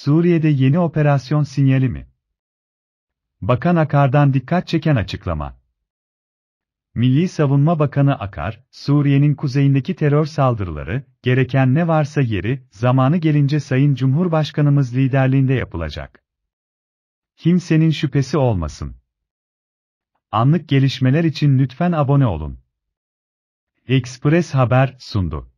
Suriye'de yeni operasyon sinyali mi? Bakan Akar'dan dikkat çeken açıklama. Milli Savunma Bakanı Akar, Suriye'nin kuzeyindeki terör saldırıları, gereken ne varsa yeri, zamanı gelince Sayın Cumhurbaşkanımız liderliğinde yapılacak. Kimsenin şüphesi olmasın. Anlık gelişmeler için lütfen abone olun. Express Haber sundu.